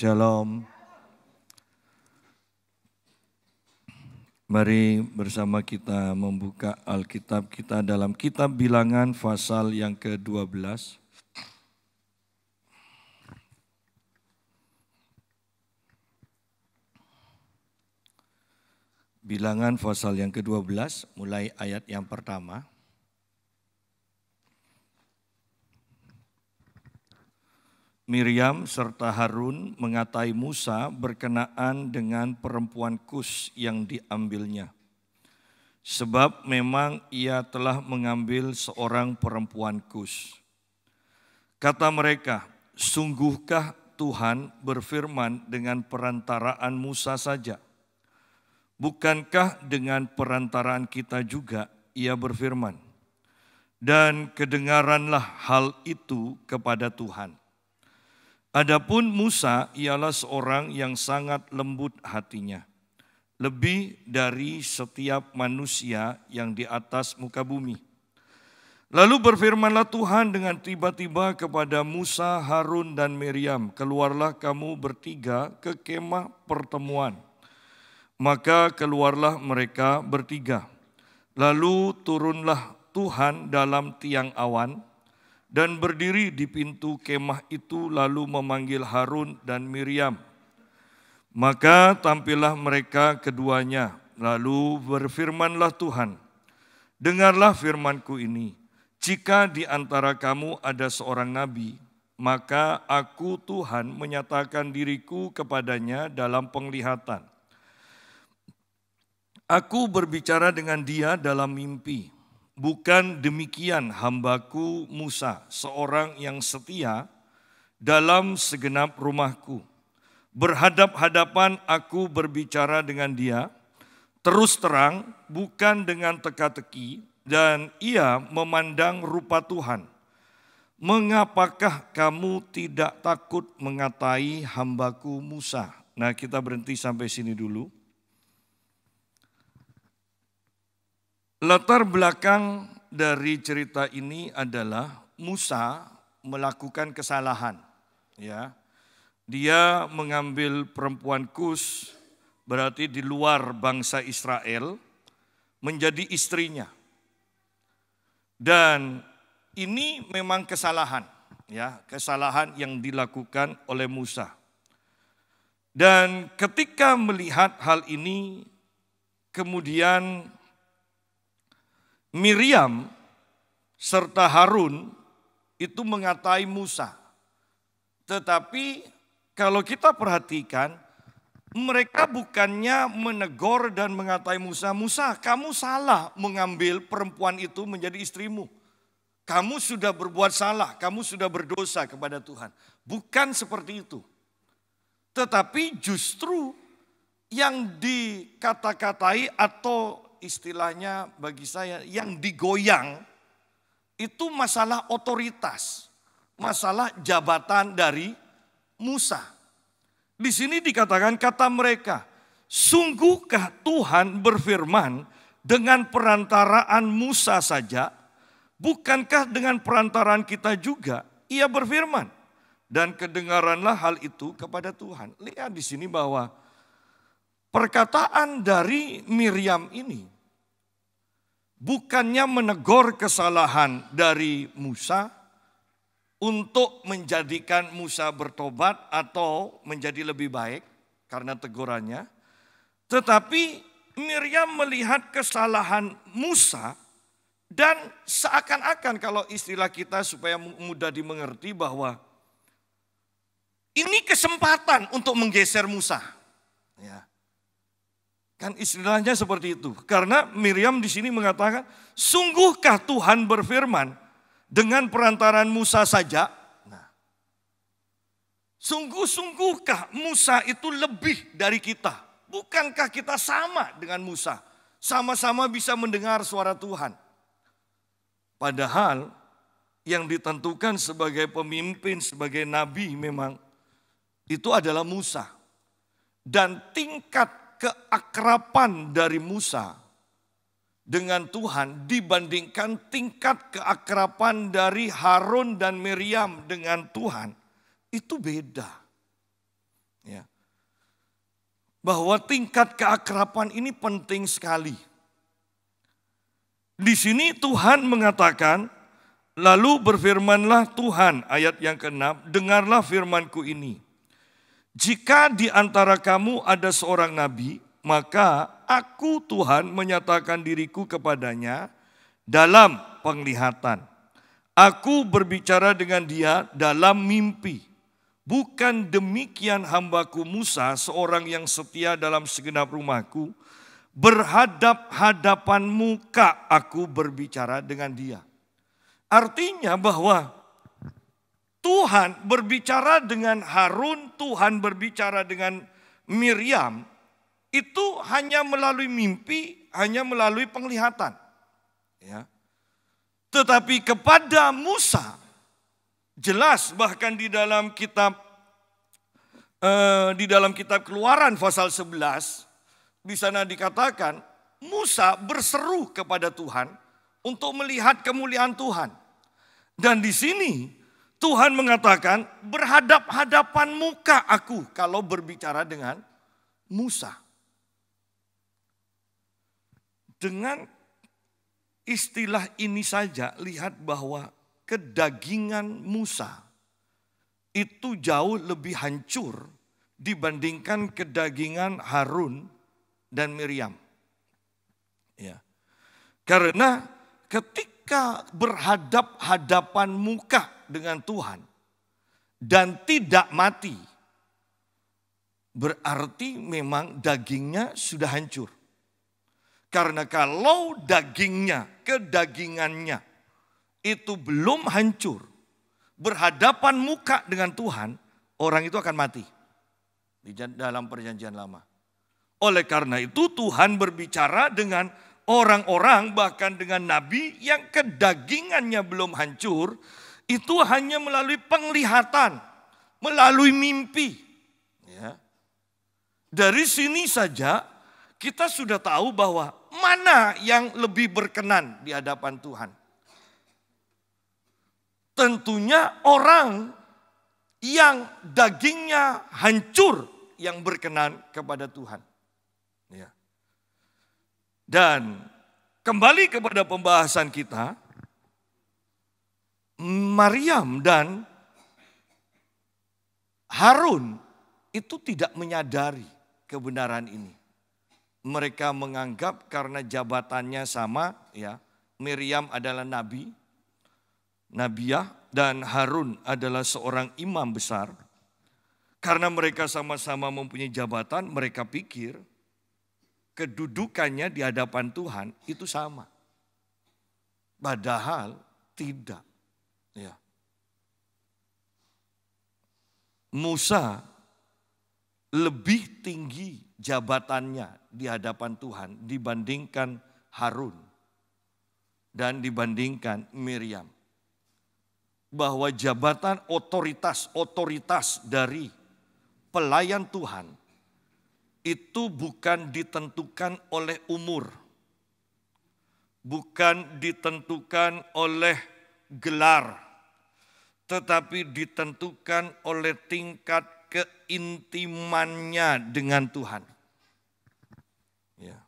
Shalom. Mari bersama kita membuka Alkitab kita dalam kitab bilangan pasal yang ke-12. Bilangan pasal yang ke-12 mulai ayat yang pertama. Miriam serta Harun mengatai Musa berkenaan dengan perempuan Kus yang diambilnya. Sebab memang ia telah mengambil seorang perempuan Kus. Kata mereka, sungguhkah Tuhan berfirman dengan perantaraan Musa saja? Bukankah dengan perantaraan kita juga ia berfirman? Dan kedengaranlah hal itu kepada Tuhan Adapun Musa ialah seorang yang sangat lembut hatinya, lebih dari setiap manusia yang di atas muka bumi. Lalu berfirmanlah Tuhan dengan tiba-tiba kepada Musa, Harun, dan Miriam, "Keluarlah kamu bertiga ke kemah pertemuan." Maka keluarlah mereka bertiga. Lalu turunlah Tuhan dalam tiang awan dan berdiri di pintu kemah itu lalu memanggil Harun dan Miriam. Maka tampillah mereka keduanya, lalu berfirmanlah Tuhan, Dengarlah firmanku ini, jika di antara kamu ada seorang nabi, maka aku Tuhan menyatakan diriku kepadanya dalam penglihatan. Aku berbicara dengan dia dalam mimpi, Bukan demikian hambaku Musa, seorang yang setia dalam segenap rumahku. Berhadap-hadapan aku berbicara dengan dia, terus terang bukan dengan teka-teki dan ia memandang rupa Tuhan. Mengapakah kamu tidak takut mengatai hambaku Musa? Nah kita berhenti sampai sini dulu. Latar belakang dari cerita ini adalah Musa melakukan kesalahan. Ya, dia mengambil perempuan Kus, berarti di luar bangsa Israel, menjadi istrinya. Dan ini memang kesalahan, ya, kesalahan yang dilakukan oleh Musa. Dan ketika melihat hal ini, kemudian Miriam serta Harun itu mengatai Musa. Tetapi kalau kita perhatikan mereka bukannya menegur dan mengatai Musa, Musa kamu salah mengambil perempuan itu menjadi istrimu. Kamu sudah berbuat salah, kamu sudah berdosa kepada Tuhan. Bukan seperti itu. Tetapi justru yang dikata-katai atau istilahnya bagi saya yang digoyang itu masalah otoritas, masalah jabatan dari Musa. Di sini dikatakan kata mereka, sungguhkah Tuhan berfirman dengan perantaraan Musa saja, bukankah dengan perantaraan kita juga? Ia berfirman, dan kedengaranlah hal itu kepada Tuhan. Lihat di sini bahwa Perkataan dari Miriam ini bukannya menegur kesalahan dari Musa untuk menjadikan Musa bertobat atau menjadi lebih baik karena tegurannya, tetapi Miriam melihat kesalahan Musa dan seakan-akan kalau istilah kita supaya mudah dimengerti bahwa ini kesempatan untuk menggeser Musa. Ya. Kan istilahnya seperti itu. Karena Miriam di sini mengatakan, sungguhkah Tuhan berfirman dengan perantaran Musa saja? Nah, sungguh-sungguhkah Musa itu lebih dari kita? Bukankah kita sama dengan Musa? Sama-sama bisa mendengar suara Tuhan. Padahal yang ditentukan sebagai pemimpin, sebagai nabi memang itu adalah Musa. Dan tingkat keakrapan dari Musa dengan Tuhan dibandingkan tingkat keakrapan dari Harun dan Miriam dengan Tuhan itu beda. Ya. Bahwa tingkat keakrapan ini penting sekali. Di sini Tuhan mengatakan, lalu berfirmanlah Tuhan ayat yang ke-6, dengarlah firmanku ini jika di antara kamu ada seorang nabi, maka aku Tuhan menyatakan diriku kepadanya dalam penglihatan. Aku berbicara dengan dia dalam mimpi. Bukan demikian hambaku Musa, seorang yang setia dalam segenap rumahku, berhadap-hadapan muka aku berbicara dengan dia. Artinya bahwa Tuhan berbicara dengan Harun, Tuhan berbicara dengan Miriam, itu hanya melalui mimpi, hanya melalui penglihatan. Ya. Tetapi kepada Musa, jelas bahkan di dalam kitab eh, di dalam kitab Keluaran pasal 11 di sana dikatakan Musa berseru kepada Tuhan untuk melihat kemuliaan Tuhan. Dan di sini Tuhan mengatakan, berhadap-hadapan muka aku kalau berbicara dengan Musa. Dengan istilah ini saja, lihat bahwa kedagingan Musa itu jauh lebih hancur dibandingkan kedagingan Harun dan Miriam. Ya. Karena ketika berhadap-hadapan muka dengan Tuhan dan tidak mati, berarti memang dagingnya sudah hancur. Karena kalau dagingnya, kedagingannya itu belum hancur, berhadapan muka dengan Tuhan, orang itu akan mati di dalam perjanjian lama. Oleh karena itu Tuhan berbicara dengan orang-orang bahkan dengan nabi yang kedagingannya belum hancur, itu hanya melalui penglihatan, melalui mimpi. Ya. Dari sini saja kita sudah tahu bahwa mana yang lebih berkenan di hadapan Tuhan. Tentunya orang yang dagingnya hancur yang berkenan kepada Tuhan. Ya. Dan kembali kepada pembahasan kita, Maryam dan Harun itu tidak menyadari kebenaran ini. Mereka menganggap karena jabatannya sama ya. Miriam adalah nabi, nabiah dan Harun adalah seorang imam besar. Karena mereka sama-sama mempunyai jabatan, mereka pikir kedudukannya di hadapan Tuhan itu sama. Padahal tidak. Ya. Musa lebih tinggi jabatannya di hadapan Tuhan dibandingkan Harun dan dibandingkan Miriam. Bahwa jabatan otoritas-otoritas dari pelayan Tuhan itu bukan ditentukan oleh umur, bukan ditentukan oleh gelar, tetapi ditentukan oleh tingkat keintimannya dengan Tuhan. Ya.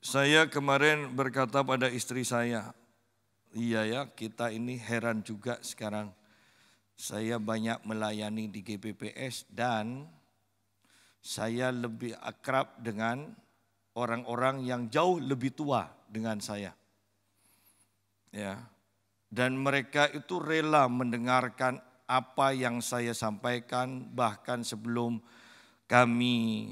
Saya kemarin berkata pada istri saya, iya ya kita ini heran juga sekarang. Saya banyak melayani di GPPS dan saya lebih akrab dengan orang-orang yang jauh lebih tua dengan saya. Ya. Dan mereka itu rela mendengarkan apa yang saya sampaikan bahkan sebelum kami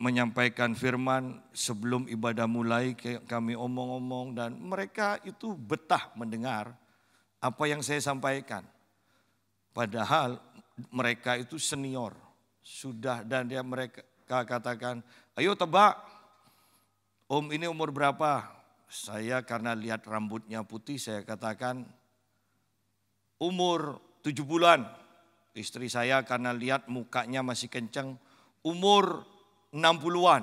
menyampaikan firman sebelum ibadah mulai kami omong-omong dan mereka itu betah mendengar apa yang saya sampaikan. Padahal mereka itu senior sudah dan dia mereka katakan ayo tebak Om ini umur berapa? Saya karena lihat rambutnya putih saya katakan umur tujuh bulan. Istri saya karena lihat mukanya masih kenceng umur enam puluhan.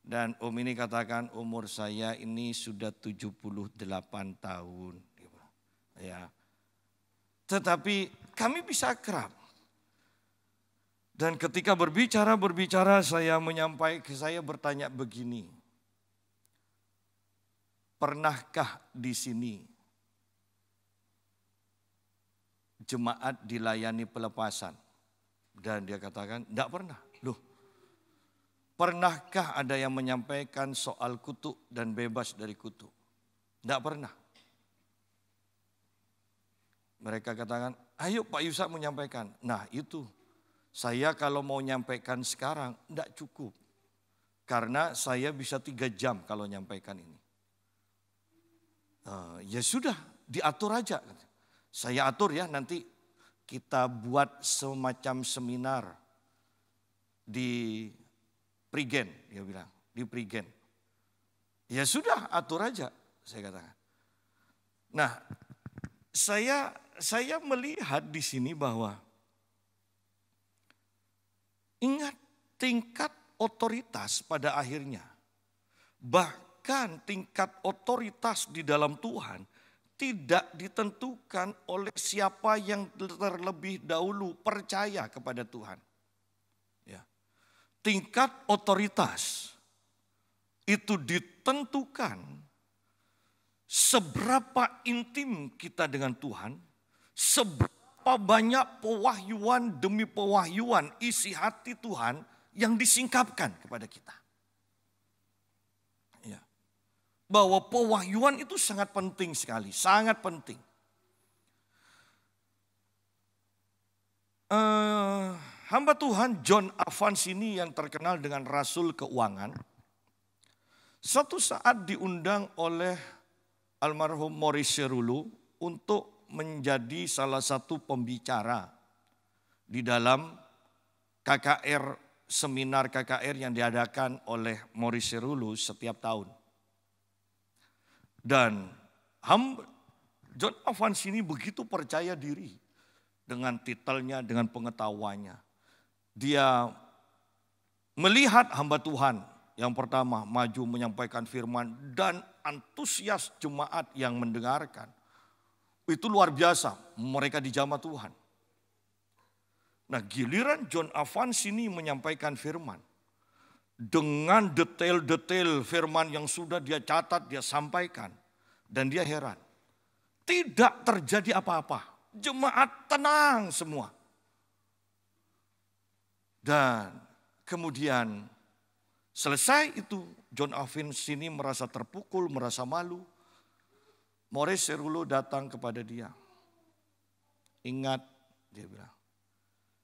Dan om ini katakan umur saya ini sudah tujuh puluh delapan tahun. Ya. Tetapi kami bisa kerap dan ketika berbicara-berbicara saya menyampaikan, saya bertanya begini. Pernahkah di sini jemaat dilayani pelepasan? Dan dia katakan, tidak pernah. Loh, pernahkah ada yang menyampaikan soal kutuk dan bebas dari kutuk? Tidak pernah. Mereka katakan, ayo Pak Yusak menyampaikan. Nah itu saya kalau mau nyampaikan sekarang tidak cukup. Karena saya bisa tiga jam kalau nyampaikan ini. Eh, ya sudah, diatur aja. Saya atur ya nanti kita buat semacam seminar di Prigen, dia bilang, di Prigen. Ya sudah, atur aja, saya katakan. Nah, saya saya melihat di sini bahwa Ingat tingkat otoritas pada akhirnya. Bahkan tingkat otoritas di dalam Tuhan tidak ditentukan oleh siapa yang terlebih dahulu percaya kepada Tuhan. Ya. Tingkat otoritas itu ditentukan seberapa intim kita dengan Tuhan, seberapa Berapa banyak pewahyuan demi pewahyuan isi hati Tuhan yang disingkapkan kepada kita. Ya. Bahwa pewahyuan itu sangat penting sekali, sangat penting. Uh, hamba Tuhan John Avans ini yang terkenal dengan Rasul Keuangan. satu saat diundang oleh almarhum Maurice Rulu untuk menjadi salah satu pembicara di dalam KKR seminar KKR yang diadakan oleh Morris Sirulu setiap tahun. Dan John Avans ini begitu percaya diri dengan titelnya, dengan pengetahuannya. Dia melihat hamba Tuhan yang pertama maju menyampaikan firman dan antusias jemaat yang mendengarkan. Itu luar biasa, mereka dijamah Tuhan. Nah giliran John Avans sini menyampaikan firman. Dengan detail-detail firman yang sudah dia catat, dia sampaikan. Dan dia heran. Tidak terjadi apa-apa. Jemaat tenang semua. Dan kemudian selesai itu John Avin sini merasa terpukul, merasa malu. Moris serulu datang kepada dia. Ingat, dia bilang,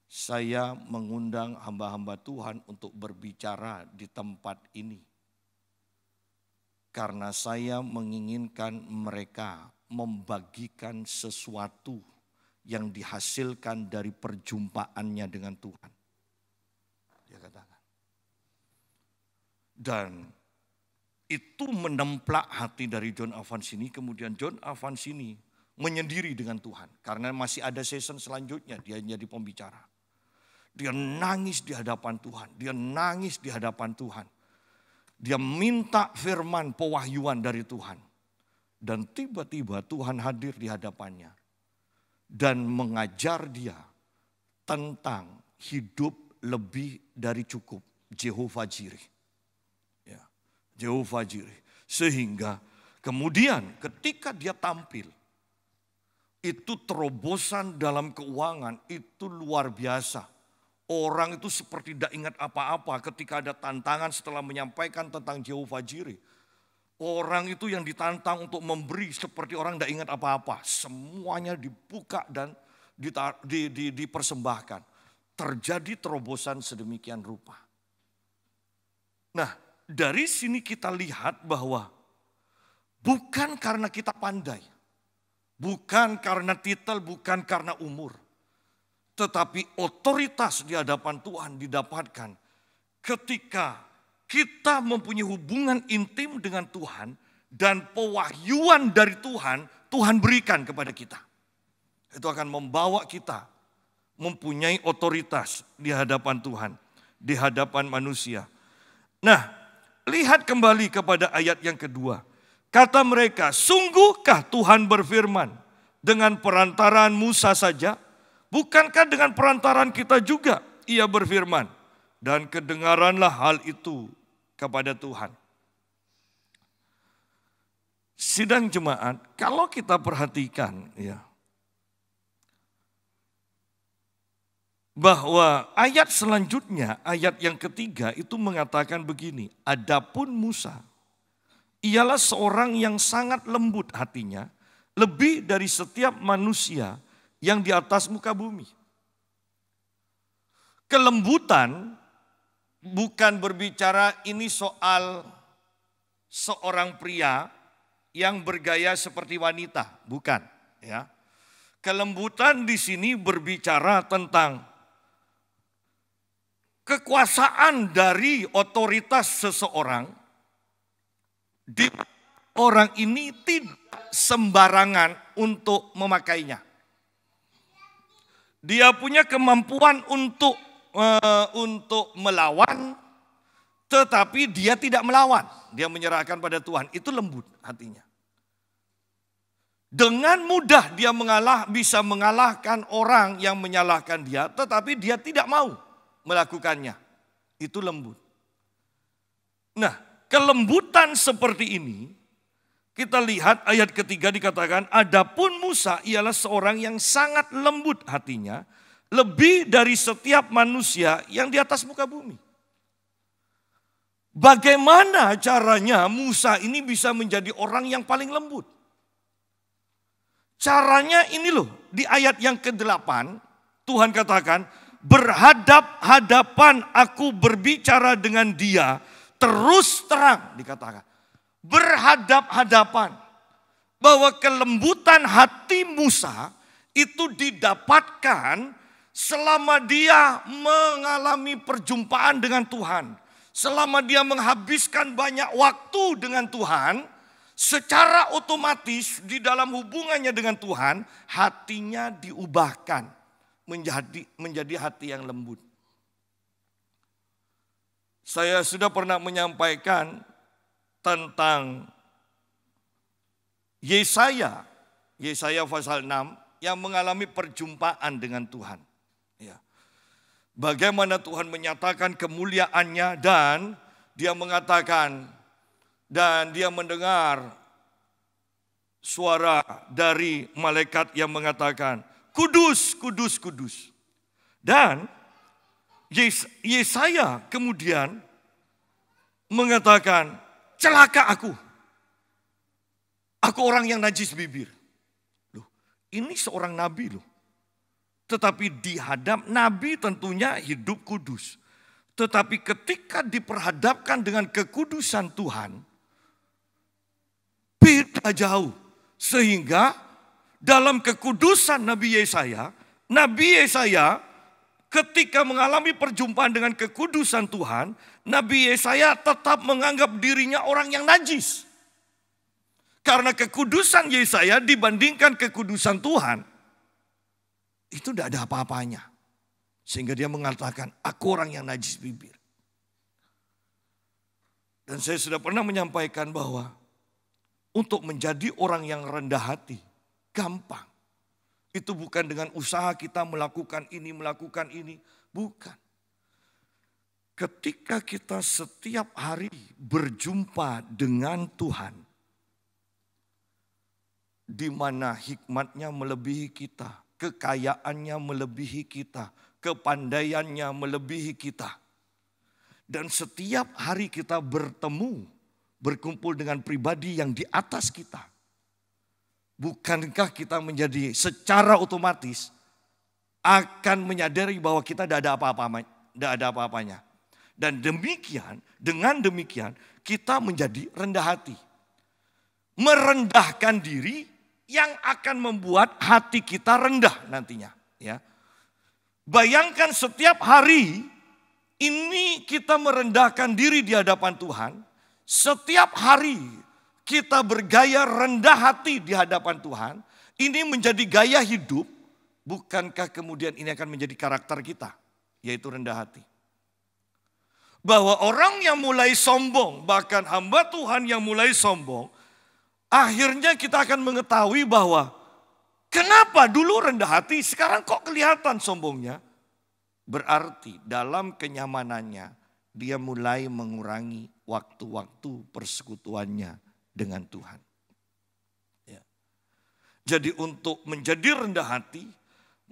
saya mengundang hamba-hamba Tuhan untuk berbicara di tempat ini. Karena saya menginginkan mereka membagikan sesuatu yang dihasilkan dari perjumpaannya dengan Tuhan. Dia katakan. Dan itu menemplak hati dari John Avancini Kemudian John Avancini menyendiri dengan Tuhan. Karena masih ada season selanjutnya dia jadi pembicara. Dia nangis di hadapan Tuhan. Dia nangis di hadapan Tuhan. Dia minta firman pewahyuan dari Tuhan. Dan tiba-tiba Tuhan hadir di hadapannya. Dan mengajar dia tentang hidup lebih dari cukup. Jehovah Jireh Jehovah Jireh. Sehingga kemudian ketika dia tampil, itu terobosan dalam keuangan itu luar biasa. Orang itu seperti tidak ingat apa-apa ketika ada tantangan setelah menyampaikan tentang Jehovah Jireh. Orang itu yang ditantang untuk memberi seperti orang tidak ingat apa-apa. Semuanya dibuka dan ditar, di, di, dipersembahkan. Terjadi terobosan sedemikian rupa. Nah dari sini kita lihat bahwa bukan karena kita pandai, bukan karena titel, bukan karena umur, tetapi otoritas di hadapan Tuhan didapatkan ketika kita mempunyai hubungan intim dengan Tuhan dan pewahyuan dari Tuhan, Tuhan berikan kepada kita. Itu akan membawa kita mempunyai otoritas di hadapan Tuhan, di hadapan manusia. Nah, Lihat kembali kepada ayat yang kedua. Kata mereka, sungguhkah Tuhan berfirman dengan perantaraan Musa saja? Bukankah dengan perantaraan kita juga ia berfirman? Dan kedengaranlah hal itu kepada Tuhan. Sidang jemaat, kalau kita perhatikan ya, bahwa ayat selanjutnya, ayat yang ketiga itu mengatakan begini, adapun Musa ialah seorang yang sangat lembut hatinya, lebih dari setiap manusia yang di atas muka bumi. Kelembutan bukan berbicara ini soal seorang pria yang bergaya seperti wanita, bukan, ya. Kelembutan di sini berbicara tentang kekuasaan dari otoritas seseorang di orang ini tidak sembarangan untuk memakainya. Dia punya kemampuan untuk uh, untuk melawan tetapi dia tidak melawan, dia menyerahkan pada Tuhan. Itu lembut hatinya. Dengan mudah dia mengalah bisa mengalahkan orang yang menyalahkan dia, tetapi dia tidak mau melakukannya. Itu lembut. Nah, kelembutan seperti ini kita lihat ayat ketiga dikatakan, adapun Musa ialah seorang yang sangat lembut hatinya, lebih dari setiap manusia yang di atas muka bumi. Bagaimana caranya Musa ini bisa menjadi orang yang paling lembut? Caranya ini loh, di ayat yang ke-8 Tuhan katakan, berhadap-hadapan aku berbicara dengan dia terus terang dikatakan. Berhadap-hadapan bahwa kelembutan hati Musa itu didapatkan selama dia mengalami perjumpaan dengan Tuhan. Selama dia menghabiskan banyak waktu dengan Tuhan, secara otomatis di dalam hubungannya dengan Tuhan, hatinya diubahkan menjadi menjadi hati yang lembut. Saya sudah pernah menyampaikan tentang Yesaya, Yesaya pasal 6 yang mengalami perjumpaan dengan Tuhan. Ya. Bagaimana Tuhan menyatakan kemuliaannya dan dia mengatakan dan dia mendengar suara dari malaikat yang mengatakan, kudus, kudus, kudus. Dan Yesaya kemudian mengatakan, celaka aku. Aku orang yang najis bibir. Loh, ini seorang nabi loh. Tetapi dihadap, nabi tentunya hidup kudus. Tetapi ketika diperhadapkan dengan kekudusan Tuhan, beda jauh. Sehingga dalam kekudusan Nabi Yesaya, Nabi Yesaya ketika mengalami perjumpaan dengan kekudusan Tuhan, Nabi Yesaya tetap menganggap dirinya orang yang najis. Karena kekudusan Yesaya dibandingkan kekudusan Tuhan, itu tidak ada apa-apanya. Sehingga dia mengatakan, aku orang yang najis bibir. Dan saya sudah pernah menyampaikan bahwa untuk menjadi orang yang rendah hati, gampang. Itu bukan dengan usaha kita melakukan ini, melakukan ini. Bukan. Ketika kita setiap hari berjumpa dengan Tuhan, di mana hikmatnya melebihi kita, kekayaannya melebihi kita, kepandaiannya melebihi kita. Dan setiap hari kita bertemu, berkumpul dengan pribadi yang di atas kita bukankah kita menjadi secara otomatis akan menyadari bahwa kita tidak ada apa-apa, tidak ada apa-apanya. Dan demikian, dengan demikian kita menjadi rendah hati. Merendahkan diri yang akan membuat hati kita rendah nantinya, ya. Bayangkan setiap hari ini kita merendahkan diri di hadapan Tuhan, setiap hari kita bergaya rendah hati di hadapan Tuhan, ini menjadi gaya hidup, bukankah kemudian ini akan menjadi karakter kita, yaitu rendah hati. Bahwa orang yang mulai sombong, bahkan hamba Tuhan yang mulai sombong, akhirnya kita akan mengetahui bahwa kenapa dulu rendah hati, sekarang kok kelihatan sombongnya. Berarti dalam kenyamanannya, dia mulai mengurangi waktu-waktu persekutuannya dengan Tuhan. Ya. Jadi untuk menjadi rendah hati,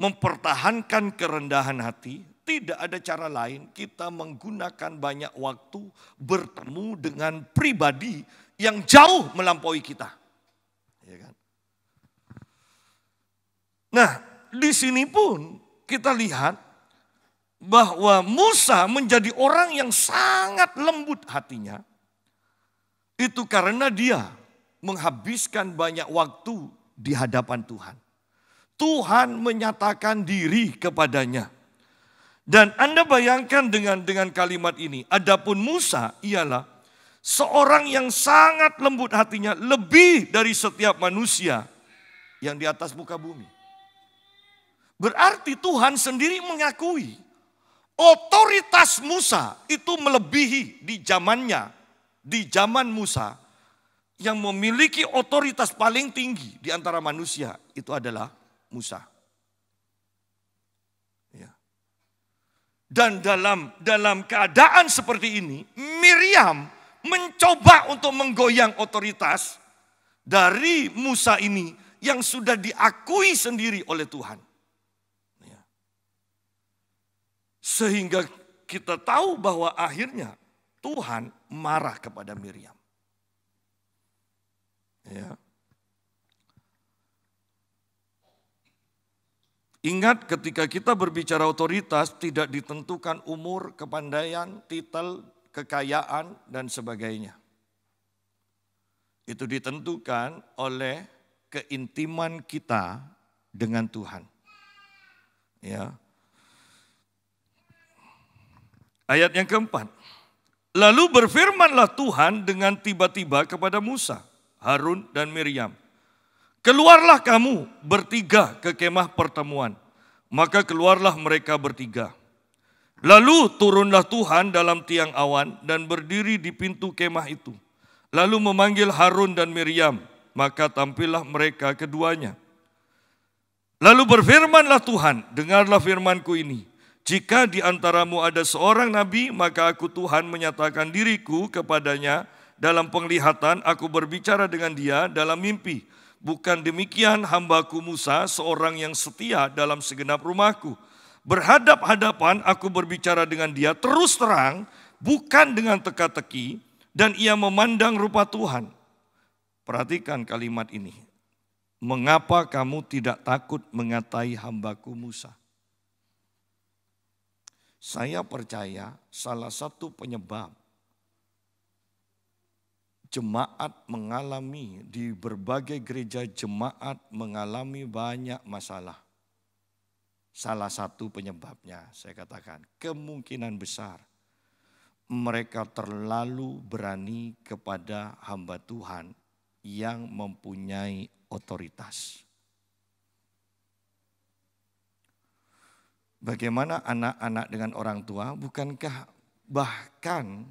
mempertahankan kerendahan hati, tidak ada cara lain kita menggunakan banyak waktu bertemu dengan pribadi yang jauh melampaui kita. Ya kan? Nah, di sini pun kita lihat bahwa Musa menjadi orang yang sangat lembut hatinya itu karena dia menghabiskan banyak waktu di hadapan Tuhan. Tuhan menyatakan diri kepadanya. Dan Anda bayangkan dengan dengan kalimat ini, adapun Musa ialah seorang yang sangat lembut hatinya lebih dari setiap manusia yang di atas muka bumi. Berarti Tuhan sendiri mengakui otoritas Musa itu melebihi di zamannya di zaman Musa yang memiliki otoritas paling tinggi di antara manusia itu adalah Musa. Ya. Dan dalam dalam keadaan seperti ini, Miriam mencoba untuk menggoyang otoritas dari Musa ini yang sudah diakui sendiri oleh Tuhan. Ya. Sehingga kita tahu bahwa akhirnya Tuhan marah kepada Miriam. Ya. Ingat ketika kita berbicara otoritas tidak ditentukan umur, kepandaian, titel, kekayaan dan sebagainya. Itu ditentukan oleh keintiman kita dengan Tuhan. Ya. Ayat yang keempat. Lalu berfirmanlah Tuhan dengan tiba-tiba kepada Musa, Harun, dan Miriam. Keluarlah kamu bertiga ke kemah pertemuan. Maka keluarlah mereka bertiga. Lalu turunlah Tuhan dalam tiang awan dan berdiri di pintu kemah itu. Lalu memanggil Harun dan Miriam, maka tampillah mereka keduanya. Lalu berfirmanlah Tuhan, dengarlah firmanku ini. Jika di antaramu ada seorang nabi, maka aku Tuhan menyatakan diriku kepadanya dalam penglihatan, aku berbicara dengan dia dalam mimpi. Bukan demikian hambaku Musa, seorang yang setia dalam segenap rumahku. Berhadap-hadapan aku berbicara dengan dia terus terang, bukan dengan teka-teki, dan ia memandang rupa Tuhan. Perhatikan kalimat ini. Mengapa kamu tidak takut mengatai hambaku Musa? Saya percaya salah satu penyebab jemaat mengalami di berbagai gereja jemaat mengalami banyak masalah. Salah satu penyebabnya saya katakan kemungkinan besar mereka terlalu berani kepada hamba Tuhan yang mempunyai otoritas. Bagaimana anak-anak dengan orang tua, bukankah bahkan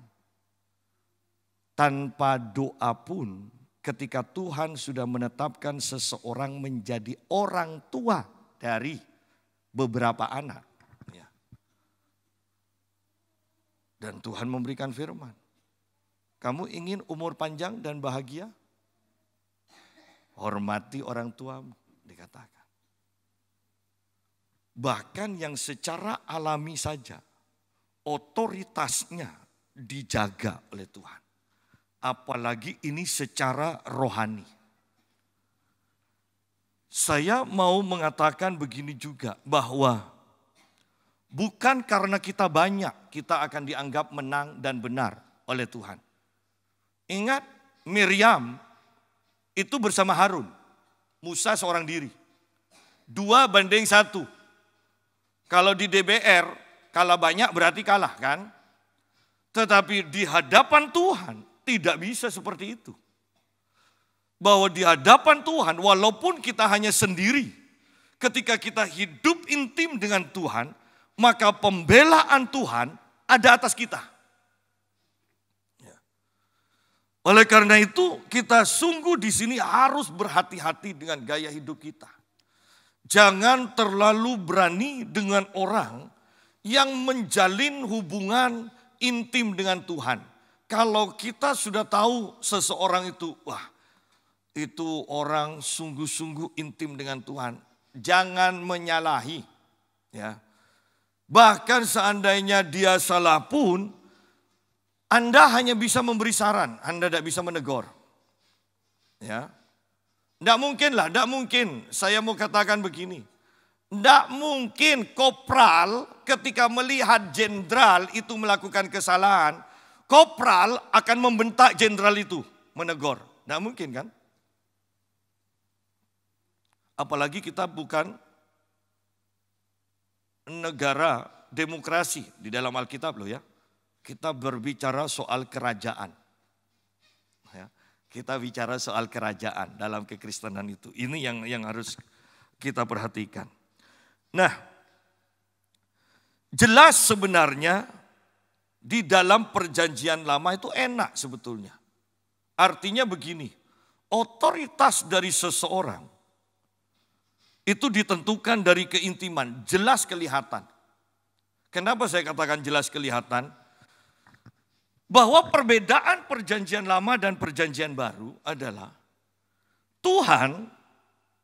tanpa doa pun ketika Tuhan sudah menetapkan seseorang menjadi orang tua dari beberapa anak. Ya. Dan Tuhan memberikan firman. Kamu ingin umur panjang dan bahagia? Hormati orang tuamu, dikatakan. Bahkan yang secara alami saja otoritasnya dijaga oleh Tuhan. Apalagi ini secara rohani. Saya mau mengatakan begini juga bahwa bukan karena kita banyak kita akan dianggap menang dan benar oleh Tuhan. Ingat Miriam itu bersama Harun. Musa seorang diri. Dua banding satu. Kalau di DBR kalah banyak berarti kalah kan? Tetapi di hadapan Tuhan tidak bisa seperti itu. Bahwa di hadapan Tuhan walaupun kita hanya sendiri, ketika kita hidup intim dengan Tuhan, maka pembelaan Tuhan ada atas kita. Ya. Oleh karena itu, kita sungguh di sini harus berhati-hati dengan gaya hidup kita. Jangan terlalu berani dengan orang yang menjalin hubungan intim dengan Tuhan. Kalau kita sudah tahu seseorang itu, wah itu orang sungguh-sungguh intim dengan Tuhan. Jangan menyalahi. ya. Bahkan seandainya dia salah pun, Anda hanya bisa memberi saran, Anda tidak bisa menegur. Ya, tidak mungkin lah, tidak mungkin. Saya mau katakan begini. Tidak mungkin kopral ketika melihat jenderal itu melakukan kesalahan. Kopral akan membentak jenderal itu, menegur. Tidak mungkin kan? Apalagi kita bukan negara demokrasi di dalam Alkitab loh ya. Kita berbicara soal kerajaan. Kita bicara soal kerajaan dalam kekristenan itu. Ini yang yang harus kita perhatikan. Nah, jelas sebenarnya di dalam perjanjian lama itu enak sebetulnya. Artinya begini, otoritas dari seseorang itu ditentukan dari keintiman, jelas kelihatan. Kenapa saya katakan jelas kelihatan? bahwa perbedaan perjanjian lama dan perjanjian baru adalah Tuhan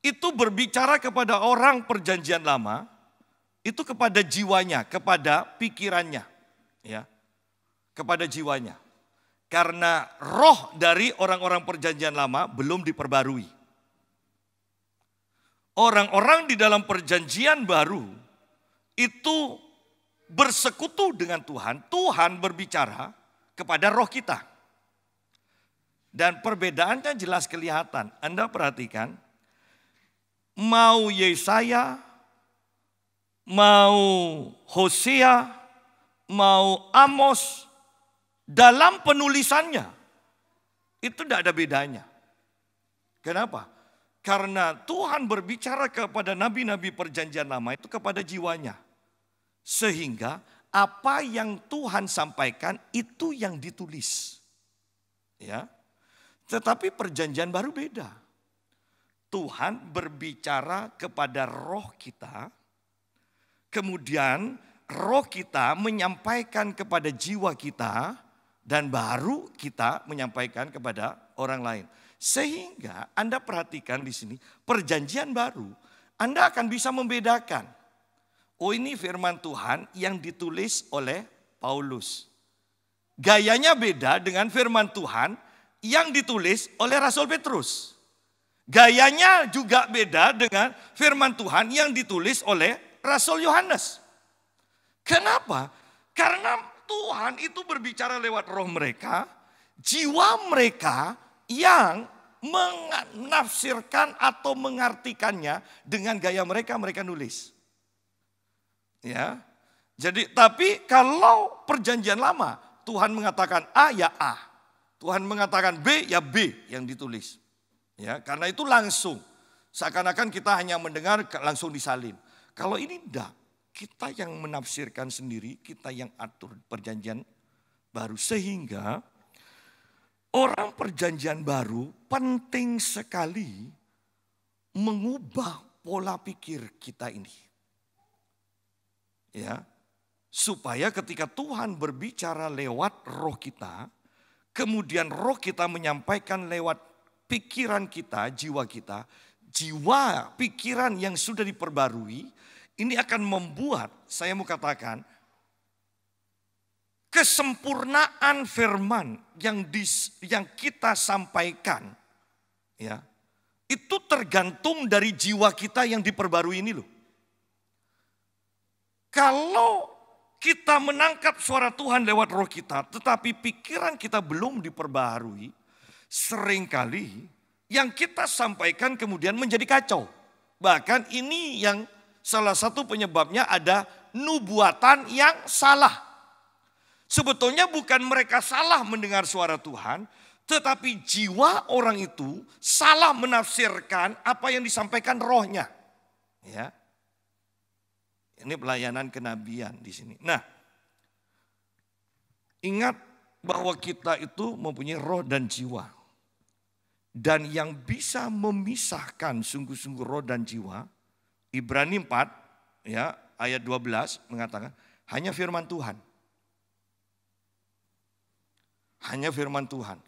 itu berbicara kepada orang perjanjian lama itu kepada jiwanya, kepada pikirannya, ya. Kepada jiwanya. Karena roh dari orang-orang perjanjian lama belum diperbarui. Orang-orang di dalam perjanjian baru itu bersekutu dengan Tuhan, Tuhan berbicara kepada roh kita. Dan perbedaannya jelas kelihatan. Anda perhatikan, mau Yesaya, mau Hosea, mau Amos, dalam penulisannya itu tidak ada bedanya. Kenapa? Karena Tuhan berbicara kepada nabi-nabi perjanjian lama itu kepada jiwanya. Sehingga apa yang Tuhan sampaikan itu yang ditulis. Ya. Tetapi perjanjian baru beda. Tuhan berbicara kepada roh kita, kemudian roh kita menyampaikan kepada jiwa kita dan baru kita menyampaikan kepada orang lain. Sehingga Anda perhatikan di sini perjanjian baru, Anda akan bisa membedakan Oh ini firman Tuhan yang ditulis oleh Paulus. Gayanya beda dengan firman Tuhan yang ditulis oleh Rasul Petrus. Gayanya juga beda dengan firman Tuhan yang ditulis oleh Rasul Yohanes. Kenapa? Karena Tuhan itu berbicara lewat roh mereka, jiwa mereka yang menafsirkan atau mengartikannya dengan gaya mereka mereka nulis. Ya. Jadi tapi kalau perjanjian lama Tuhan mengatakan A ya A. Tuhan mengatakan B ya B yang ditulis. Ya, karena itu langsung seakan-akan kita hanya mendengar langsung disalin. Kalau ini tidak, kita yang menafsirkan sendiri, kita yang atur perjanjian baru sehingga orang perjanjian baru penting sekali mengubah pola pikir kita ini ya supaya ketika Tuhan berbicara lewat roh kita, kemudian roh kita menyampaikan lewat pikiran kita, jiwa kita, jiwa pikiran yang sudah diperbarui, ini akan membuat saya mau katakan kesempurnaan firman yang dis, yang kita sampaikan ya itu tergantung dari jiwa kita yang diperbarui ini loh. Kalau kita menangkap suara Tuhan lewat roh kita, tetapi pikiran kita belum diperbaharui, seringkali yang kita sampaikan kemudian menjadi kacau. Bahkan ini yang salah satu penyebabnya ada nubuatan yang salah. Sebetulnya bukan mereka salah mendengar suara Tuhan, tetapi jiwa orang itu salah menafsirkan apa yang disampaikan rohnya. Ya. Ini pelayanan kenabian di sini. Nah, ingat bahwa kita itu mempunyai roh dan jiwa. Dan yang bisa memisahkan sungguh-sungguh roh dan jiwa, Ibrani 4 ya ayat 12 mengatakan hanya firman Tuhan. Hanya firman Tuhan.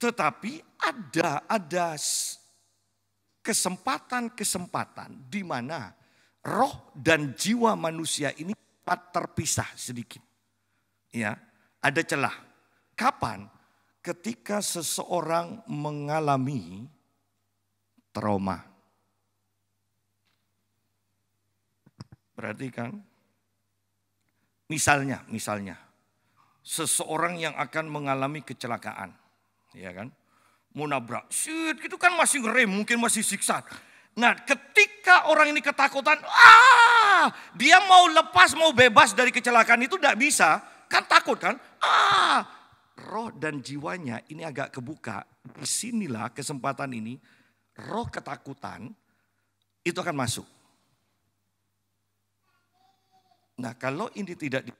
Tetapi ada ada kesempatan-kesempatan di mana roh dan jiwa manusia ini terpisah sedikit. Ya, ada celah. Kapan? Ketika seseorang mengalami trauma. Berarti kan misalnya, misalnya seseorang yang akan mengalami kecelakaan, ya kan? Mau nabrak, itu kan masih rem, mungkin masih siksa Nah, ketika orang ini ketakutan, ah, dia mau lepas, mau bebas dari kecelakaan itu tidak bisa, kan takut kan? Ah, roh dan jiwanya ini agak kebuka. Disinilah kesempatan ini, roh ketakutan itu akan masuk. Nah, kalau ini tidak di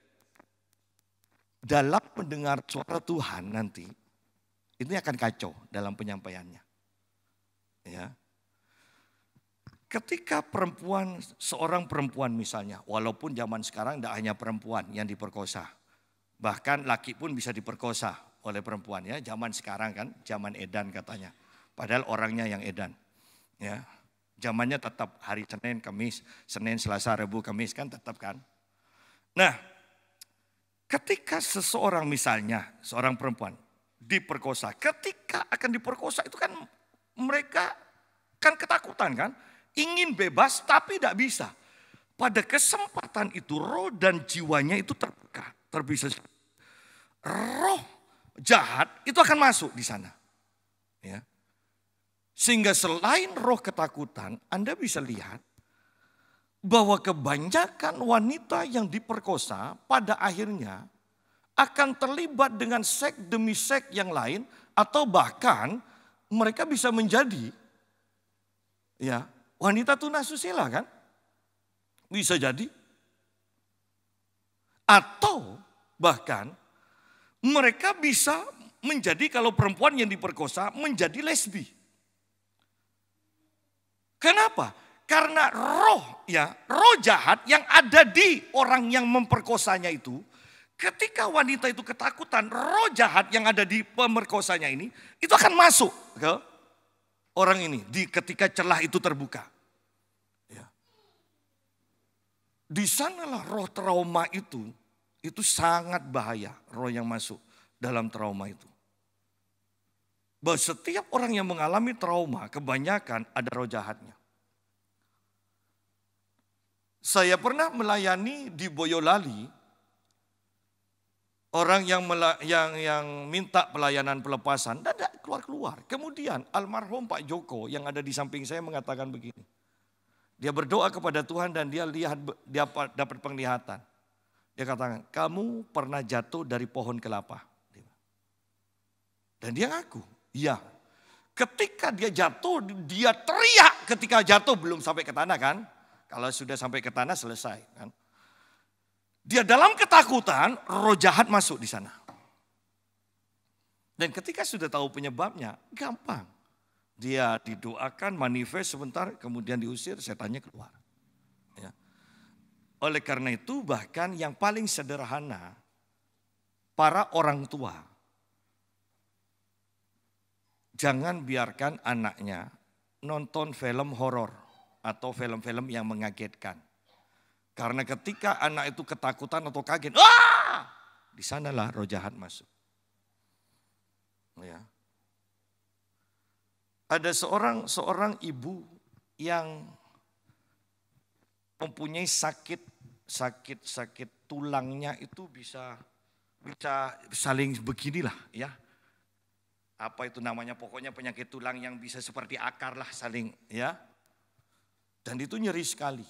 dalam mendengar suara Tuhan nanti, ini akan kacau dalam penyampaiannya. Ya, Ketika perempuan, seorang perempuan misalnya, walaupun zaman sekarang tidak hanya perempuan yang diperkosa. Bahkan laki pun bisa diperkosa oleh perempuan ya, zaman sekarang kan, zaman edan katanya. Padahal orangnya yang edan. Ya. Zamannya tetap hari Senin, Kamis, Senin, Selasa, Rabu, Kamis kan tetap kan. Nah, ketika seseorang misalnya, seorang perempuan diperkosa, ketika akan diperkosa itu kan mereka kan ketakutan kan ingin bebas tapi tidak bisa. Pada kesempatan itu roh dan jiwanya itu terbuka terbisa Roh jahat itu akan masuk di sana. Ya. Sehingga selain roh ketakutan, Anda bisa lihat bahwa kebanyakan wanita yang diperkosa pada akhirnya akan terlibat dengan sek demi sek yang lain atau bahkan mereka bisa menjadi ya wanita susila kan? Bisa jadi. Atau bahkan mereka bisa menjadi kalau perempuan yang diperkosa menjadi lesbi. Kenapa? Karena roh ya, roh jahat yang ada di orang yang memperkosanya itu, ketika wanita itu ketakutan, roh jahat yang ada di pemerkosanya ini itu akan masuk ke orang ini di ketika celah itu terbuka. Ya. Di sanalah roh trauma itu itu sangat bahaya roh yang masuk dalam trauma itu. Bahwa setiap orang yang mengalami trauma kebanyakan ada roh jahatnya. Saya pernah melayani di Boyolali Orang yang yang yang minta pelayanan pelepasan dan tidak keluar-keluar. Kemudian almarhum Pak Joko yang ada di samping saya mengatakan begini. Dia berdoa kepada Tuhan dan dia lihat dia dapat penglihatan. Dia katakan, "Kamu pernah jatuh dari pohon kelapa." Dan dia ngaku, "Iya." Ketika dia jatuh, dia teriak ketika jatuh belum sampai ke tanah kan? Kalau sudah sampai ke tanah selesai kan. Dia dalam ketakutan, roh jahat masuk di sana. Dan ketika sudah tahu penyebabnya, gampang. Dia didoakan, manifest sebentar, kemudian diusir, setannya keluar. Ya. Oleh karena itu bahkan yang paling sederhana, para orang tua, jangan biarkan anaknya nonton film horor atau film-film yang mengagetkan karena ketika anak itu ketakutan atau kaget, wah, Di sanalah roh jahat masuk. Ya. Ada seorang seorang ibu yang mempunyai sakit sakit sakit tulangnya itu bisa bisa saling beginilah ya apa itu namanya pokoknya penyakit tulang yang bisa seperti akar lah saling ya dan itu nyeri sekali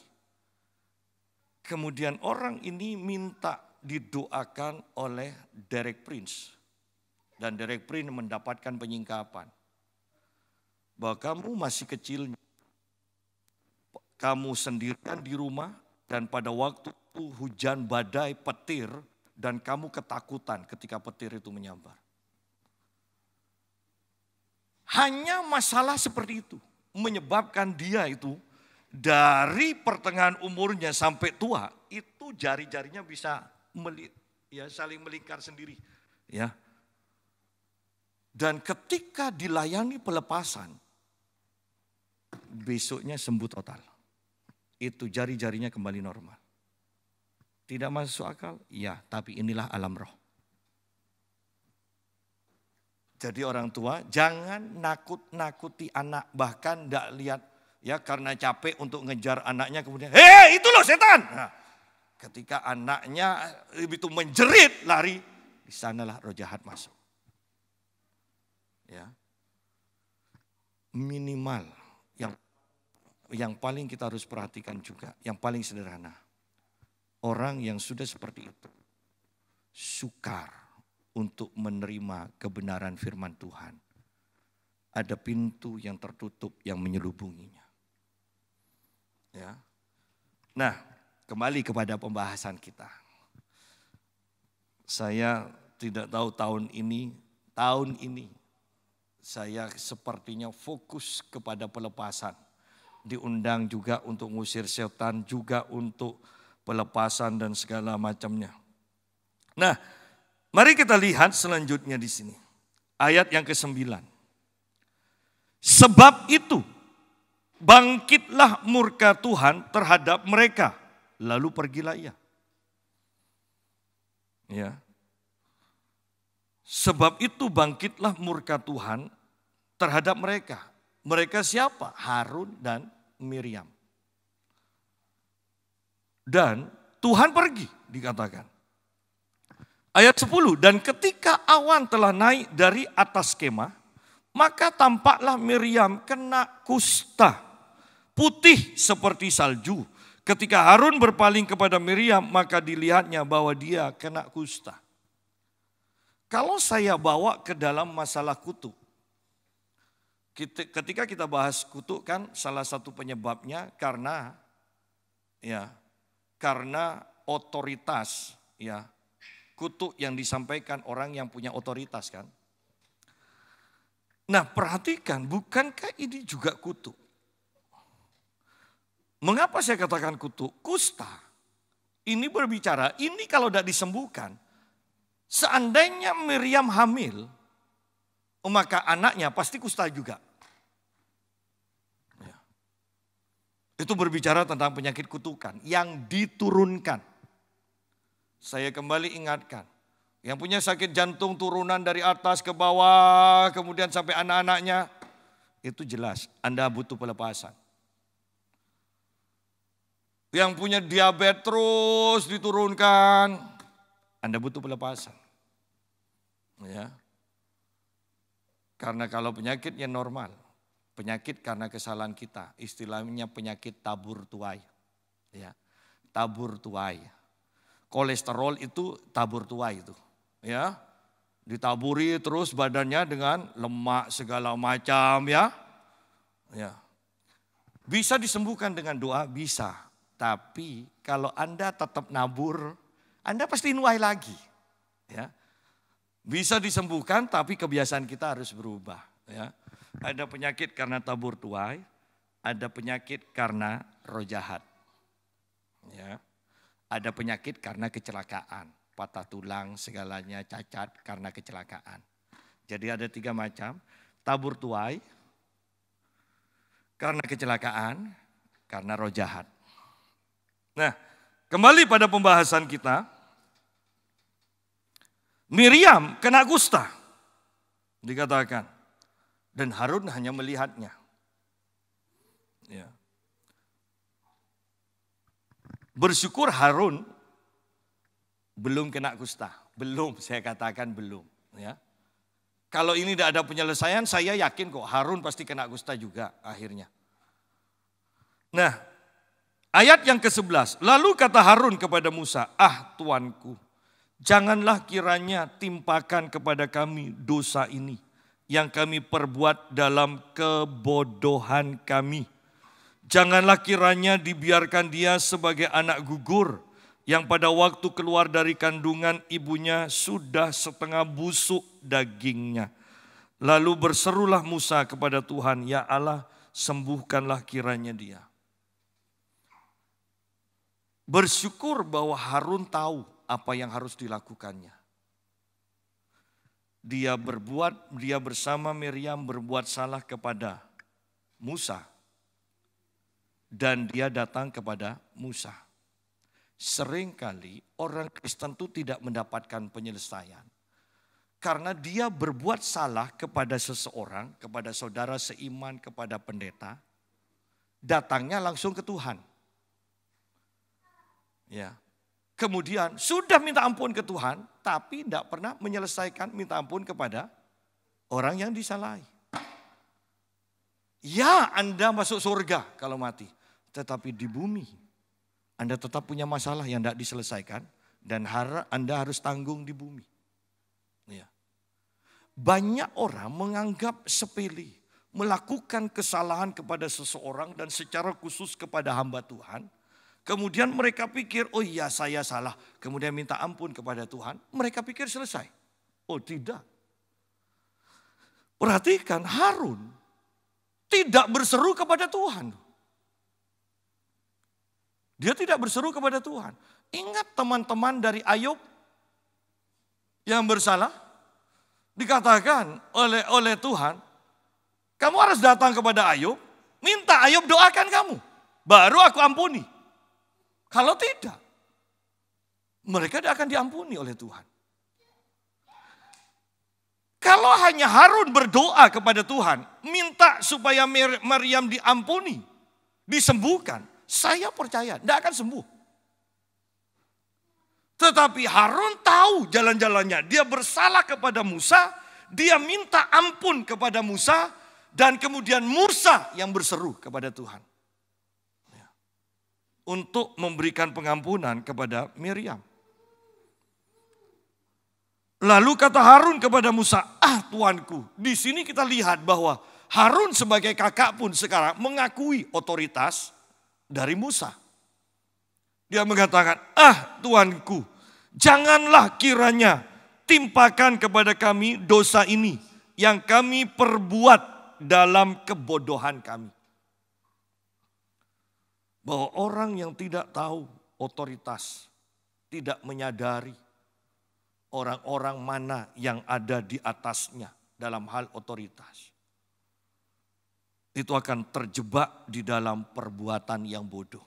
Kemudian orang ini minta didoakan oleh Derek Prince. Dan Derek Prince mendapatkan penyingkapan. Bahwa kamu masih kecil, kamu sendirian di rumah, dan pada waktu itu hujan badai petir, dan kamu ketakutan ketika petir itu menyambar. Hanya masalah seperti itu menyebabkan dia itu dari pertengahan umurnya sampai tua itu jari-jarinya bisa meli, ya saling melingkar sendiri ya dan ketika dilayani pelepasan besoknya sembuh total itu jari-jarinya kembali normal tidak masuk akal ya tapi inilah alam roh jadi orang tua jangan nakut-nakuti anak bahkan tidak lihat ya karena capek untuk ngejar anaknya kemudian, hei itu loh setan. Nah, ketika anaknya eh, itu menjerit lari, di sanalah roh jahat masuk. Ya. Minimal yang yang paling kita harus perhatikan juga, yang paling sederhana. Orang yang sudah seperti itu sukar untuk menerima kebenaran firman Tuhan. Ada pintu yang tertutup yang menyelubunginya. Ya. Nah, kembali kepada pembahasan kita. Saya tidak tahu tahun ini, tahun ini saya sepertinya fokus kepada pelepasan. Diundang juga untuk ngusir setan, juga untuk pelepasan dan segala macamnya. Nah, mari kita lihat selanjutnya di sini. Ayat yang ke-9. Sebab itu, Bangkitlah murka Tuhan terhadap mereka. Lalu pergilah ia. Ya. Sebab itu bangkitlah murka Tuhan terhadap mereka. Mereka siapa? Harun dan Miriam. Dan Tuhan pergi dikatakan. Ayat 10, dan ketika awan telah naik dari atas kemah, maka tampaklah Miriam kena kusta putih seperti salju. Ketika Harun berpaling kepada Miriam, maka dilihatnya bahwa dia kena kusta. Kalau saya bawa ke dalam masalah kutu, ketika kita bahas kutu kan salah satu penyebabnya karena ya karena otoritas ya kutu yang disampaikan orang yang punya otoritas kan. Nah perhatikan bukankah ini juga kutu? Mengapa saya katakan kutu? Kusta. Ini berbicara, ini kalau tidak disembuhkan, seandainya Miriam hamil, oh, maka anaknya pasti kusta juga. Ya. Itu berbicara tentang penyakit kutukan yang diturunkan. Saya kembali ingatkan, yang punya sakit jantung turunan dari atas ke bawah, kemudian sampai anak-anaknya, itu jelas Anda butuh pelepasan yang punya diabetes terus diturunkan, Anda butuh pelepasan. Ya. Karena kalau penyakitnya normal, penyakit karena kesalahan kita, istilahnya penyakit tabur tuai. Ya. Tabur tuai. Kolesterol itu tabur tuai itu, ya. Ditaburi terus badannya dengan lemak segala macam ya. Ya. Bisa disembuhkan dengan doa, bisa. Tapi kalau Anda tetap nabur, Anda pasti nuai lagi. Ya. Bisa disembuhkan tapi kebiasaan kita harus berubah. Ya. Ada penyakit karena tabur tuai, ada penyakit karena roh jahat. Ya. Ada penyakit karena kecelakaan, patah tulang segalanya cacat karena kecelakaan. Jadi ada tiga macam, tabur tuai, karena kecelakaan, karena roh jahat. Nah, kembali pada pembahasan kita. Miriam kena kusta. Dikatakan. Dan Harun hanya melihatnya. Ya. Bersyukur Harun belum kena kusta. Belum, saya katakan belum. Ya. Kalau ini tidak ada penyelesaian, saya yakin kok Harun pasti kena kusta juga akhirnya. Nah, Ayat yang ke-11. Lalu kata Harun kepada Musa, "Ah, tuanku, janganlah kiranya timpakan kepada kami dosa ini yang kami perbuat dalam kebodohan kami. Janganlah kiranya dibiarkan dia sebagai anak gugur." yang pada waktu keluar dari kandungan ibunya sudah setengah busuk dagingnya. Lalu berserulah Musa kepada Tuhan, "Ya Allah, sembuhkanlah kiranya dia." Bersyukur bahwa Harun tahu apa yang harus dilakukannya. Dia berbuat, dia bersama Miriam berbuat salah kepada Musa. Dan dia datang kepada Musa. Seringkali orang Kristen itu tidak mendapatkan penyelesaian karena dia berbuat salah kepada seseorang, kepada saudara seiman, kepada pendeta, datangnya langsung ke Tuhan. Ya. Kemudian sudah minta ampun ke Tuhan, tapi tidak pernah menyelesaikan minta ampun kepada orang yang disalahi. Ya Anda masuk surga kalau mati, tetapi di bumi Anda tetap punya masalah yang tidak diselesaikan dan Anda harus tanggung di bumi. Ya. Banyak orang menganggap sepele melakukan kesalahan kepada seseorang dan secara khusus kepada hamba Tuhan Kemudian mereka pikir, oh iya saya salah. Kemudian minta ampun kepada Tuhan. Mereka pikir selesai. Oh tidak. Perhatikan Harun tidak berseru kepada Tuhan. Dia tidak berseru kepada Tuhan. Ingat teman-teman dari Ayub yang bersalah dikatakan oleh oleh Tuhan, kamu harus datang kepada Ayub, minta Ayub doakan kamu, baru aku ampuni. Kalau tidak, mereka tidak akan diampuni oleh Tuhan. Kalau hanya Harun berdoa kepada Tuhan, minta supaya Maryam diampuni, disembuhkan, saya percaya tidak akan sembuh. Tetapi Harun tahu jalan-jalannya. Dia bersalah kepada Musa, dia minta ampun kepada Musa, dan kemudian Musa yang berseru kepada Tuhan untuk memberikan pengampunan kepada Miriam. Lalu kata Harun kepada Musa, "Ah, tuanku, di sini kita lihat bahwa Harun sebagai kakak pun sekarang mengakui otoritas dari Musa." Dia mengatakan, "Ah, tuanku, janganlah kiranya timpakan kepada kami dosa ini yang kami perbuat dalam kebodohan kami." bahwa orang yang tidak tahu otoritas, tidak menyadari orang-orang mana yang ada di atasnya dalam hal otoritas. Itu akan terjebak di dalam perbuatan yang bodoh.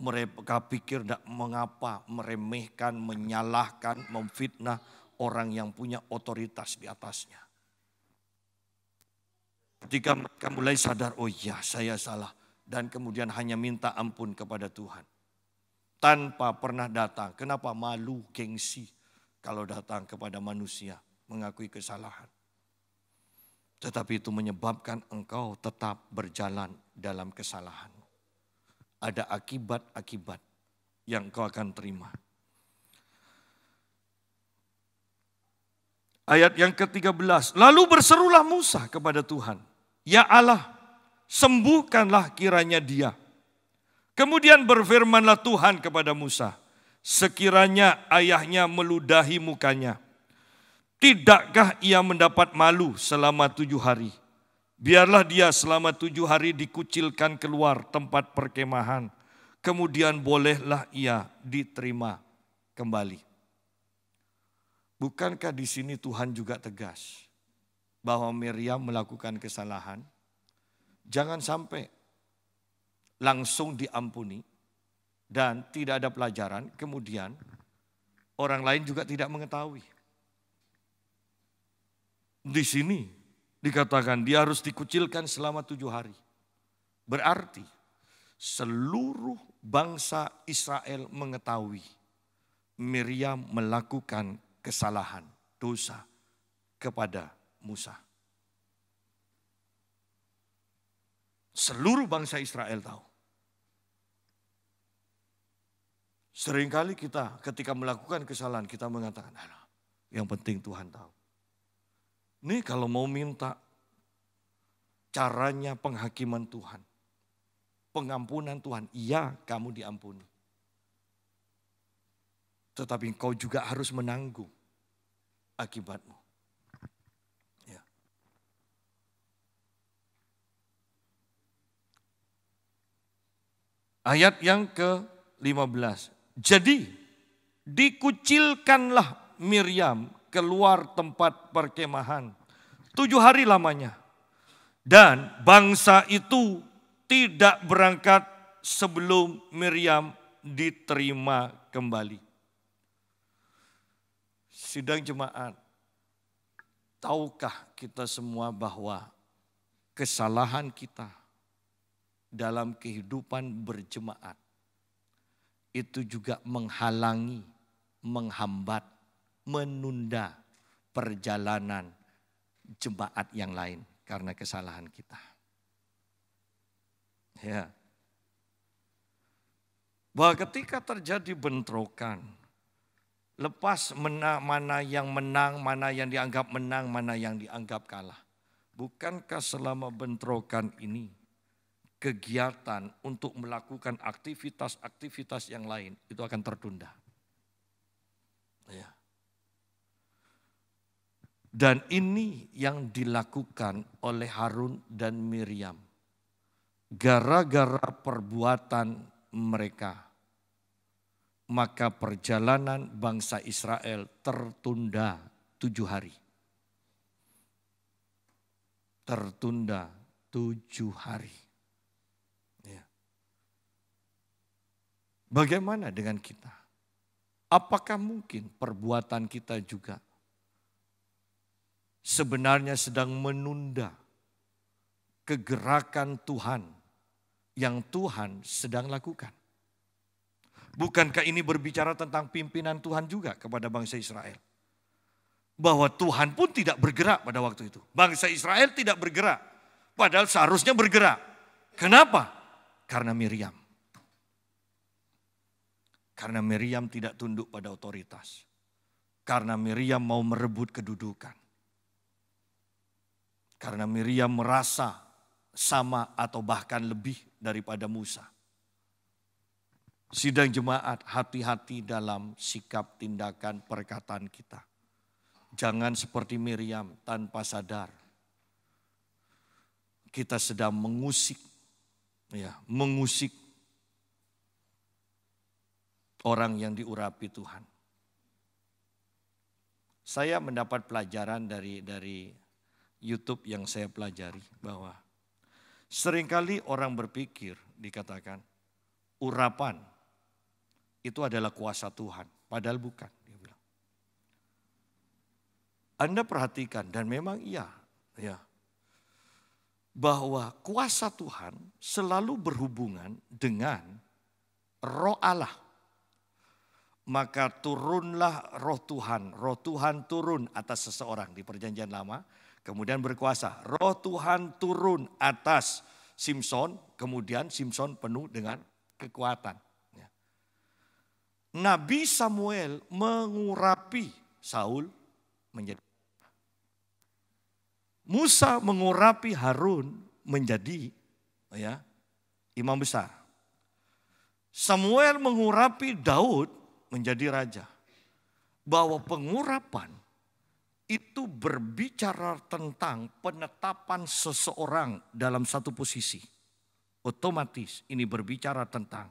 Mereka pikir tidak mengapa meremehkan, menyalahkan, memfitnah orang yang punya otoritas di atasnya. Ketika mereka mulai sadar, oh ya saya salah dan kemudian hanya minta ampun kepada Tuhan. Tanpa pernah datang. Kenapa malu gengsi kalau datang kepada manusia mengakui kesalahan. Tetapi itu menyebabkan engkau tetap berjalan dalam kesalahan. Ada akibat-akibat yang kau akan terima. Ayat yang ke-13. Lalu berserulah Musa kepada Tuhan. Ya Allah, sembuhkanlah kiranya dia. Kemudian berfirmanlah Tuhan kepada Musa, sekiranya ayahnya meludahi mukanya, tidakkah ia mendapat malu selama tujuh hari? Biarlah dia selama tujuh hari dikucilkan keluar tempat perkemahan, kemudian bolehlah ia diterima kembali. Bukankah di sini Tuhan juga tegas bahwa Miriam melakukan kesalahan? Jangan sampai langsung diampuni dan tidak ada pelajaran, kemudian orang lain juga tidak mengetahui. Di sini dikatakan dia harus dikucilkan selama tujuh hari. Berarti seluruh bangsa Israel mengetahui Miriam melakukan kesalahan, dosa kepada Musa. Seluruh bangsa Israel tahu. Seringkali kita ketika melakukan kesalahan kita mengatakan, Alah, yang penting Tuhan tahu. Ini kalau mau minta caranya penghakiman Tuhan. Pengampunan Tuhan, iya kamu diampuni. Tetapi engkau juga harus menanggung akibatmu. Ayat yang ke-15. Jadi dikucilkanlah Miriam keluar tempat perkemahan. Tujuh hari lamanya. Dan bangsa itu tidak berangkat sebelum Miriam diterima kembali. Sidang jemaat, tahukah kita semua bahwa kesalahan kita, dalam kehidupan berjemaat itu juga menghalangi, menghambat, menunda perjalanan jemaat yang lain karena kesalahan kita. Ya. Bahwa ketika terjadi bentrokan, lepas mana yang menang, mana yang dianggap menang, mana yang dianggap kalah. Bukankah selama bentrokan ini kegiatan untuk melakukan aktivitas-aktivitas yang lain itu akan tertunda. Ya. Dan ini yang dilakukan oleh Harun dan Miriam. Gara-gara perbuatan mereka, maka perjalanan bangsa Israel tertunda tujuh hari. Tertunda tujuh hari. Bagaimana dengan kita? Apakah mungkin perbuatan kita juga sebenarnya sedang menunda kegerakan Tuhan yang Tuhan sedang lakukan? Bukankah ini berbicara tentang pimpinan Tuhan juga kepada bangsa Israel? Bahwa Tuhan pun tidak bergerak pada waktu itu. Bangsa Israel tidak bergerak, padahal seharusnya bergerak. Kenapa? Karena Miriam. Karena Miriam tidak tunduk pada otoritas. Karena Miriam mau merebut kedudukan. Karena Miriam merasa sama atau bahkan lebih daripada Musa. Sidang jemaat, hati-hati dalam sikap, tindakan, perkataan kita. Jangan seperti Miriam tanpa sadar. Kita sedang mengusik, ya, mengusik orang yang diurapi Tuhan. Saya mendapat pelajaran dari dari YouTube yang saya pelajari bahwa seringkali orang berpikir dikatakan urapan itu adalah kuasa Tuhan, padahal bukan. Dia bilang. Anda perhatikan dan memang iya, ya bahwa kuasa Tuhan selalu berhubungan dengan roh Allah maka turunlah roh Tuhan. Roh Tuhan turun atas seseorang di perjanjian lama. Kemudian berkuasa. Roh Tuhan turun atas Simpson. Kemudian Simpson penuh dengan kekuatan. Ya. Nabi Samuel mengurapi Saul menjadi Musa mengurapi Harun menjadi ya imam besar. Samuel mengurapi Daud menjadi raja. Bahwa pengurapan itu berbicara tentang penetapan seseorang dalam satu posisi. Otomatis ini berbicara tentang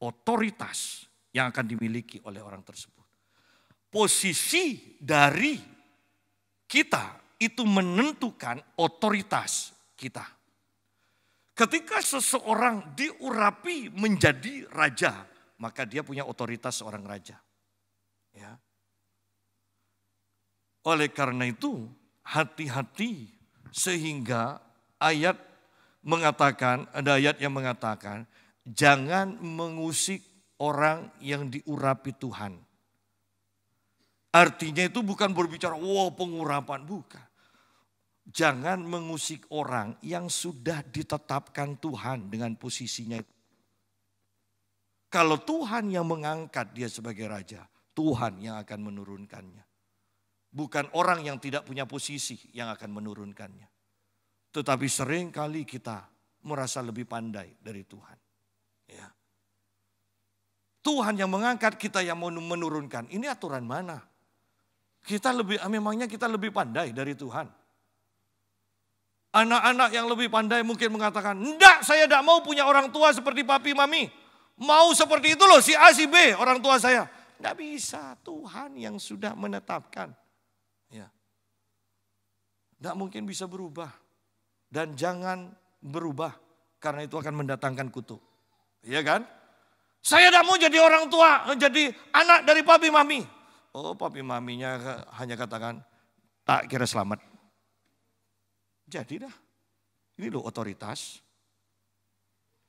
otoritas yang akan dimiliki oleh orang tersebut. Posisi dari kita itu menentukan otoritas kita. Ketika seseorang diurapi menjadi raja, maka dia punya otoritas seorang raja. Ya. Oleh karena itu, hati-hati sehingga ayat mengatakan, ada ayat yang mengatakan, jangan mengusik orang yang diurapi Tuhan. Artinya itu bukan berbicara, wow pengurapan, bukan. Jangan mengusik orang yang sudah ditetapkan Tuhan dengan posisinya itu. Kalau Tuhan yang mengangkat dia sebagai raja, Tuhan yang akan menurunkannya. Bukan orang yang tidak punya posisi yang akan menurunkannya. Tetapi sering kali kita merasa lebih pandai dari Tuhan. Ya. Tuhan yang mengangkat, kita yang mau menurunkan. Ini aturan mana? Kita lebih memangnya kita lebih pandai dari Tuhan. Anak-anak yang lebih pandai mungkin mengatakan, "Enggak, saya tidak mau punya orang tua seperti papi mami." Mau seperti itu loh si A, si B, orang tua saya. Tidak bisa, Tuhan yang sudah menetapkan. Ya. Tidak mungkin bisa berubah. Dan jangan berubah, karena itu akan mendatangkan kutu, Iya kan? Saya tidak mau jadi orang tua, jadi anak dari papi mami. Oh papi maminya hanya katakan, tak kira selamat. Jadi dah. Ini loh otoritas.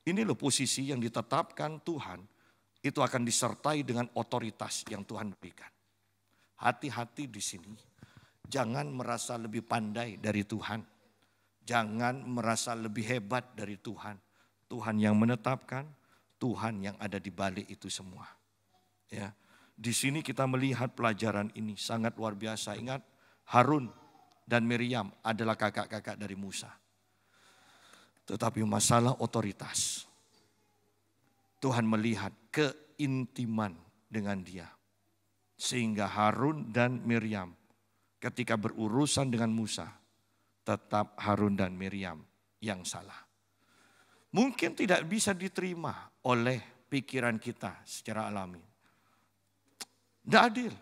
Ini loh posisi yang ditetapkan Tuhan itu akan disertai dengan otoritas yang Tuhan berikan. Hati-hati di sini. Jangan merasa lebih pandai dari Tuhan. Jangan merasa lebih hebat dari Tuhan. Tuhan yang menetapkan, Tuhan yang ada di balik itu semua. Ya. Di sini kita melihat pelajaran ini sangat luar biasa. Ingat Harun dan Miriam adalah kakak-kakak dari Musa tetapi masalah otoritas. Tuhan melihat keintiman dengan dia. Sehingga Harun dan Miriam ketika berurusan dengan Musa, tetap Harun dan Miriam yang salah. Mungkin tidak bisa diterima oleh pikiran kita secara alami. Tidak adil.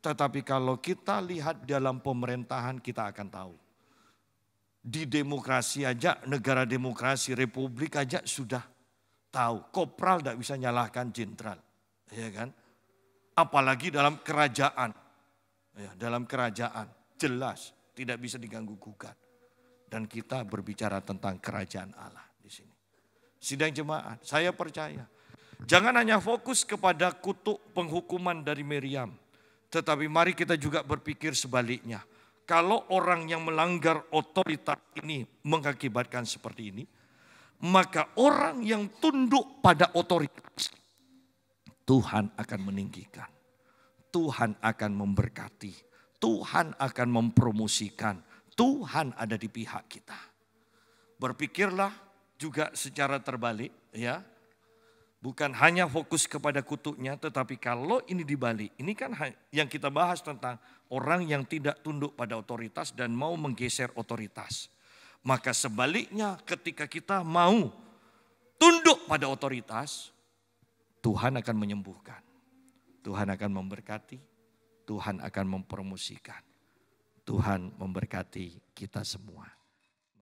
Tetapi kalau kita lihat dalam pemerintahan kita akan tahu di demokrasi aja, negara demokrasi, republik aja sudah tahu. Kopral tidak bisa nyalahkan jenderal. Ya kan? Apalagi dalam kerajaan. Ya, dalam kerajaan. Jelas tidak bisa diganggu gugat. Dan kita berbicara tentang kerajaan Allah di sini. Sidang jemaat, saya percaya. Jangan hanya fokus kepada kutuk penghukuman dari Miriam. Tetapi mari kita juga berpikir sebaliknya kalau orang yang melanggar otoritas ini mengakibatkan seperti ini, maka orang yang tunduk pada otoritas, Tuhan akan meninggikan. Tuhan akan memberkati. Tuhan akan mempromosikan. Tuhan ada di pihak kita. Berpikirlah juga secara terbalik ya. Bukan hanya fokus kepada kutuknya tetapi kalau ini dibalik. Ini kan yang kita bahas tentang orang yang tidak tunduk pada otoritas dan mau menggeser otoritas. Maka sebaliknya ketika kita mau tunduk pada otoritas, Tuhan akan menyembuhkan. Tuhan akan memberkati, Tuhan akan mempromosikan. Tuhan memberkati kita semua.